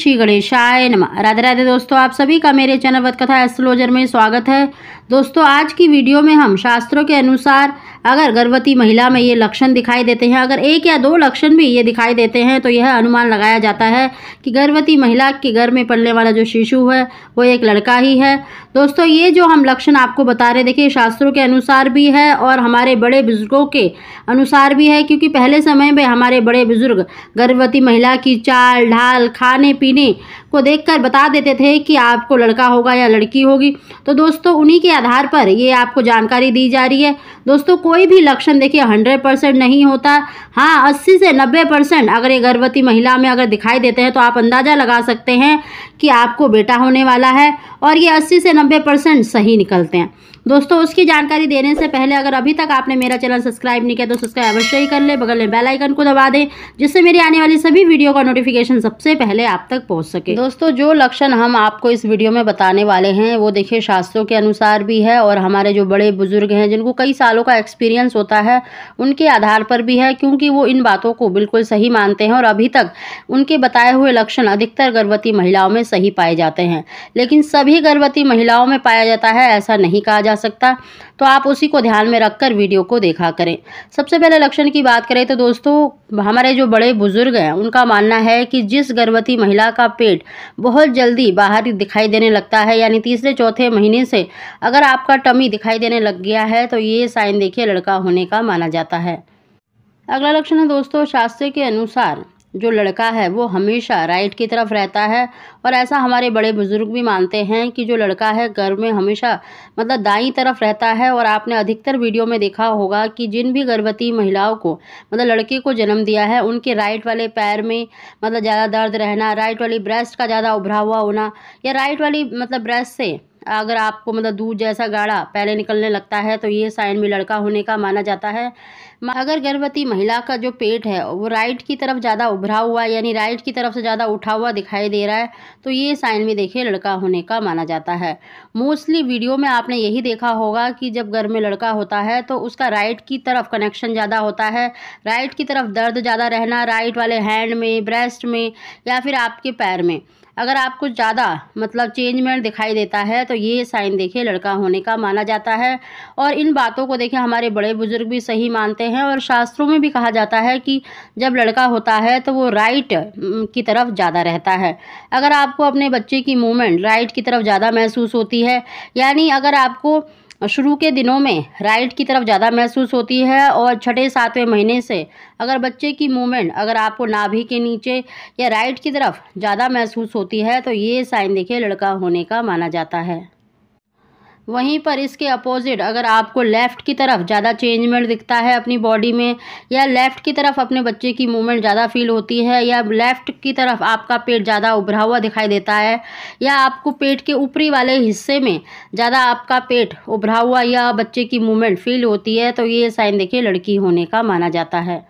श्री गणेशाय नमः राधे राधे दोस्तों आप सभी का मेरे चैनल वत कथा एस्ट्रोलॉजर में स्वागत है दोस्तों आज की वीडियो में हम शास्त्रों के अनुसार अगर गर्भवती महिला में ये लक्षण दिखाई देते हैं अगर एक या दो लक्षण भी ये दिखाई देते हैं तो यह अनुमान लगाया जाता है कि गर्भवती महिला के घर में पलने वाला जो शिशु है वो एक लड़का ही है दोस्तों ये जो हम लक्षण आपको बता रहे देखिए शास्त्रों के अनुसार भी है और हमारे बड़े बुजुर्गों के अनुसार भी है क्योंकि पहले समय में हमारे बड़े बुजुर्ग गर्भवती महिला की चाल ढाल खाने पीने को देखकर बता देते थे कि आपको लड़का होगा या लड़की होगी तो दोस्तों उन्हीं के आधार पर ये आपको जानकारी दी जा रही है दोस्तों कोई भी लक्षण देखिए हंड्रेड परसेंट नहीं होता हाँ अस्सी से नब्बे परसेंट अगर ये गर्भवती महिला में अगर दिखाई देते हैं तो आप अंदाज़ा लगा सकते हैं कि आपको बेटा होने वाला है और ये अस्सी से नब्बे परसेंट सही निकलते हैं दोस्तों उसकी जानकारी देने से पहले अगर अभी तक आपने मेरा चैनल सब्सक्राइब नहीं किया तो सब्सक्राइब अवश्य ही कर ले बगल में बेल आइकन को दबा दें जिससे मेरी आने वाली सभी वीडियो का नोटिफिकेशन सबसे पहले आप तक पहुँच सके दोस्तों जो लक्षण हम आपको इस वीडियो में बताने वाले हैं वो देखिए शास्त्रों के अनुसार भी है और हमारे जो बड़े बुजुर्ग हैं जिनको कई सालों का एक्सपीरियंस होता है उनके आधार पर भी है क्योंकि वो इन बातों को बिल्कुल सही मानते हैं और अभी तक उनके बताए हुए लक्षण अधिकतर गर्भवती महिलाओं में सही पाए जाते हैं लेकिन सभी गर्भवती महिलाओं में पाया जाता है ऐसा नहीं कहा जा सकता तो आप उसी को ध्यान में रखकर वीडियो को देखा करें सबसे पहले लक्षण की बात करें तो दोस्तों हमारे जो बड़े बुजुर्ग हैं उनका मानना है कि जिस गर्भवती महिला का पेट बहुत जल्दी बाहर दिखाई देने लगता है यानी तीसरे चौथे महीने से अगर आपका टमी दिखाई देने लग गया है तो ये साइन देखिए लड़का होने का माना जाता है अगला लक्षण है दोस्तों शास्त्र के अनुसार जो लड़का है वो हमेशा राइट की तरफ रहता है और ऐसा हमारे बड़े बुज़ुर्ग भी मानते हैं कि जो लड़का है घर में हमेशा मतलब दाई तरफ रहता है और आपने अधिकतर वीडियो में देखा होगा कि जिन भी गर्भवती महिलाओं को मतलब लड़के को जन्म दिया है उनके राइट वाले पैर में मतलब ज़्यादा दर्द रहना राइट वाली ब्रेस्ट का ज़्यादा उभरा हुआ होना या राइट वाली मतलब ब्रेस्ट से अगर आपको मतलब दूध जैसा गाढ़ा पहले निकलने लगता है तो ये साइन में लड़का होने का माना जाता है अगर गर्भवती महिला का जो पेट है वो राइट की तरफ ज़्यादा उभरा हुआ यानी राइट की तरफ से ज़्यादा उठा हुआ दिखाई दे रहा है तो ये साइन भी देखिए लड़का होने का माना जाता है मोस्टली वीडियो में आपने यही देखा होगा कि जब घर में लड़का होता है तो उसका राइट की तरफ कनेक्शन ज़्यादा होता है राइट की तरफ दर्द ज़्यादा रहना राइट वाले हैंड में ब्रेस्ट में या फिर आपके पैर में अगर आपको ज़्यादा मतलब चेंजमेंट दिखाई देता है तो ये साइन देखिए लड़का होने का माना जाता है और इन बातों को देखें हमारे बड़े बुजुर्ग भी सही मानते हैं और शास्त्रों में भी कहा जाता है कि जब लड़का होता है तो वो राइट की तरफ ज़्यादा रहता है अगर आपको अपने बच्चे की मूवमेंट राइट की तरफ ज़्यादा महसूस होती है यानी अगर आपको शुरू के दिनों में राइट की तरफ ज़्यादा महसूस होती है और छठे सातवें महीने से अगर बच्चे की मूवमेंट अगर आपको नाभि के नीचे या राइट की तरफ ज़्यादा महसूस होती है तो ये साइन देखिए लड़का होने का माना जाता है वहीं पर इसके अपोजिट अगर आपको लेफ़्ट की तरफ ज़्यादा चेंजमेंट दिखता है अपनी बॉडी में या लेफ़्ट की तरफ अपने बच्चे की मूवमेंट ज़्यादा फील होती है या लेफ़्ट की तरफ आपका पेट ज़्यादा उभरा हुआ दिखाई देता है या आपको पेट के ऊपरी वाले हिस्से में ज़्यादा आपका पेट उभरा हुआ या बच्चे की मूवमेंट फील होती है तो ये साइन देखिए लड़की होने का माना जाता है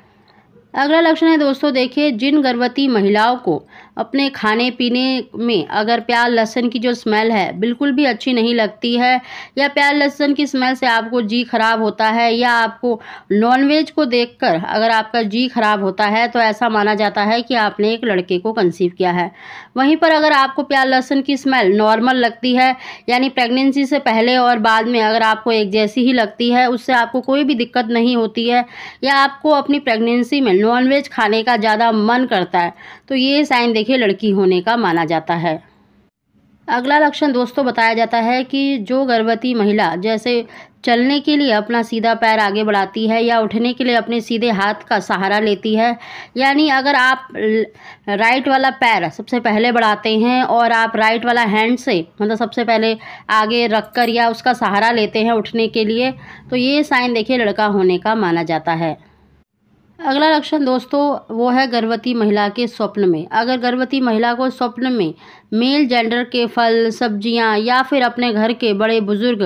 अगला लक्षण है दोस्तों देखिए जिन गर्भवती महिलाओं को अपने खाने पीने में अगर प्याज लहसुन की जो स्मेल है बिल्कुल भी अच्छी नहीं लगती है या प्याज लहसुन की स्मेल से आपको जी खराब होता है या आपको नॉनवेज को देखकर अगर आपका जी खराब होता है तो ऐसा माना जाता है कि आपने एक लड़के को कंसीव किया है वहीं पर अगर आपको प्याज लहसुन की स्मेल नॉर्मल लगती है यानी प्रेगनेंसी से पहले और बाद में अगर आपको एक जैसी ही लगती है उससे आपको कोई भी दिक्कत नहीं होती है या आपको अपनी प्रेगनेंसी में नॉनवेज खाने का ज़्यादा मन करता है तो ये साइन देखिए लड़की होने का माना जाता है अगला लक्षण दोस्तों बताया जाता है कि जो गर्भवती महिला जैसे चलने के लिए अपना सीधा पैर आगे बढ़ाती है या उठने के लिए अपने सीधे हाथ का सहारा लेती है यानी अगर आप राइट वाला पैर सबसे पहले बढ़ाते हैं और आप राइट वाला हैंड से मतलब सबसे पहले आगे रख कर या उसका सहारा लेते हैं उठने के लिए तो ये साइन देखिए लड़का होने का माना जाता है अगला लक्षण दोस्तों वो है गर्भवती महिला के स्वप्न में अगर गर्भवती महिला को स्वप्न में मेल जेंडर के फल सब्जियां या फिर अपने घर के बड़े बुजुर्ग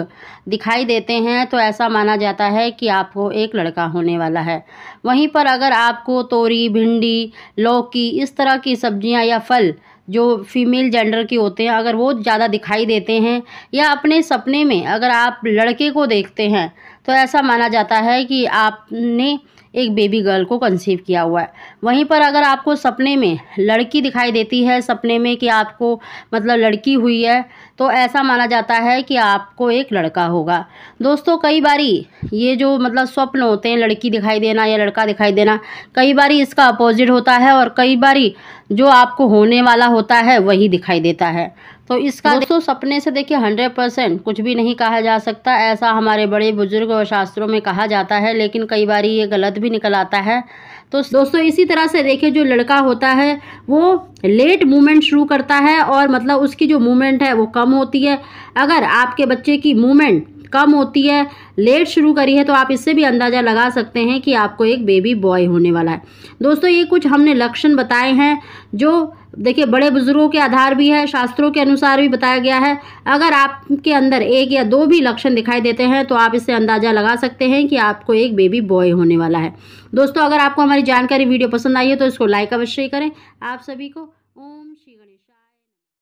दिखाई देते हैं तो ऐसा माना जाता है कि आपको एक लड़का होने वाला है वहीं पर अगर आपको तोरी भिंडी लौकी इस तरह की सब्जियां या फल जो फीमेल जेंडर के होते हैं अगर वो ज़्यादा दिखाई देते हैं या अपने सपने में अगर आप लड़के को देखते हैं तो ऐसा माना जाता है कि आपने एक बेबी गर्ल को कंसीव किया हुआ है वहीं पर अगर आपको सपने में लड़की दिखाई देती है सपने में कि आपको मतलब लड़की हुई है तो ऐसा माना जाता है कि आपको एक लड़का होगा दोस्तों कई बारी ये जो मतलब स्वप्न होते हैं लड़की दिखाई देना या लड़का दिखाई देना कई बारी इसका अपोजिट होता है और कई बारी जो आपको होने वाला होता है वही दिखाई देता है तो इसका दोस्तों सपने से देखिए हंड्रेड परसेंट कुछ भी नहीं कहा जा सकता ऐसा हमारे बड़े बुजुर्ग और शास्त्रों में कहा जाता है लेकिन कई बार ये गलत भी निकल आता है तो दोस्तों इसी तरह से देखिए जो लड़का होता है वो लेट मूवमेंट शुरू करता है और मतलब उसकी जो मूवमेंट है वो कम होती है अगर आपके बच्चे की मूवमेंट कम होती है लेट शुरू करी है तो आप इससे भी अंदाज़ा लगा सकते हैं कि आपको एक बेबी बॉय होने वाला है दोस्तों ये कुछ हमने लक्षण बताए हैं जो देखिए बड़े बुजुर्गों के आधार भी है शास्त्रों के अनुसार भी बताया गया है अगर आपके अंदर एक या दो भी लक्षण दिखाई देते हैं तो आप इससे अंदाज़ा लगा सकते हैं कि आपको एक बेबी बॉय होने वाला है दोस्तों अगर आपको हमारी जानकारी वीडियो पसंद आई है तो इसको लाइक अवश्य करें आप सभी को